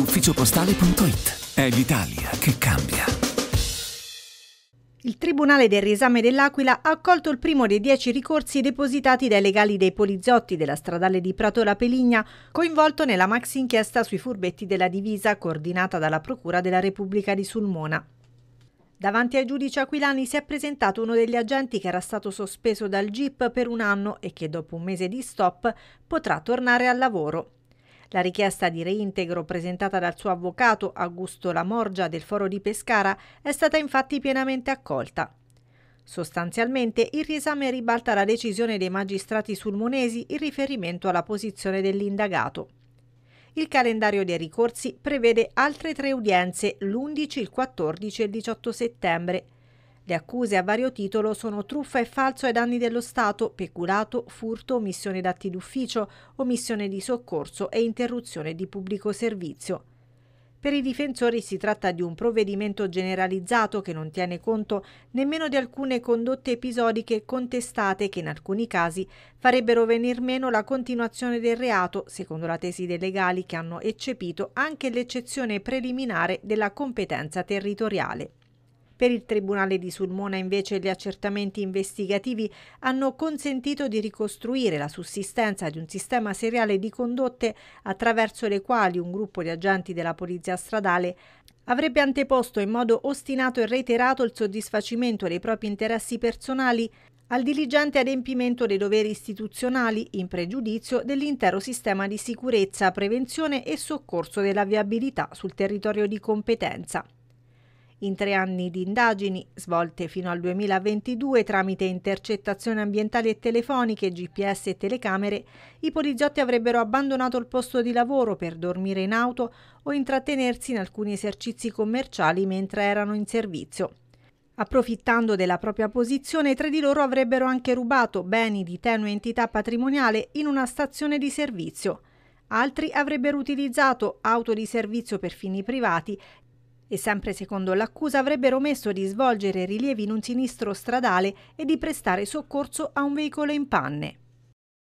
ufficiopostale.it. È l'Italia che cambia. Il Tribunale del riesame dell'Aquila ha accolto il primo dei dieci ricorsi depositati dai legali dei poliziotti della stradale di Pratola Peligna, coinvolto nella maxi inchiesta sui furbetti della divisa coordinata dalla Procura della Repubblica di Sulmona. Davanti ai giudici aquilani si è presentato uno degli agenti che era stato sospeso dal GIP per un anno e che dopo un mese di stop potrà tornare al lavoro. La richiesta di reintegro presentata dal suo avvocato Augusto Lamorgia del Foro di Pescara è stata infatti pienamente accolta. Sostanzialmente il riesame ribalta la decisione dei magistrati sulmonesi in riferimento alla posizione dell'indagato. Il calendario dei ricorsi prevede altre tre udienze l'11, il 14 e il 18 settembre, le accuse a vario titolo sono truffa e falso ai danni dello Stato, peculato, furto, omissione d'atti d'ufficio, omissione di soccorso e interruzione di pubblico servizio. Per i difensori si tratta di un provvedimento generalizzato che non tiene conto nemmeno di alcune condotte episodiche contestate che in alcuni casi farebbero venir meno la continuazione del reato, secondo la tesi dei legali che hanno eccepito anche l'eccezione preliminare della competenza territoriale. Per il Tribunale di Sulmona invece gli accertamenti investigativi hanno consentito di ricostruire la sussistenza di un sistema seriale di condotte attraverso le quali un gruppo di agenti della polizia stradale avrebbe anteposto in modo ostinato e reiterato il soddisfacimento dei propri interessi personali al diligente adempimento dei doveri istituzionali in pregiudizio dell'intero sistema di sicurezza, prevenzione e soccorso della viabilità sul territorio di competenza. In tre anni di indagini, svolte fino al 2022 tramite intercettazioni ambientali e telefoniche, GPS e telecamere, i poliziotti avrebbero abbandonato il posto di lavoro per dormire in auto o intrattenersi in alcuni esercizi commerciali mentre erano in servizio. Approfittando della propria posizione, tre di loro avrebbero anche rubato beni di tenue entità patrimoniale in una stazione di servizio. Altri avrebbero utilizzato auto di servizio per fini privati e sempre secondo l'accusa avrebbero omesso di svolgere rilievi in un sinistro stradale e di prestare soccorso a un veicolo in panne.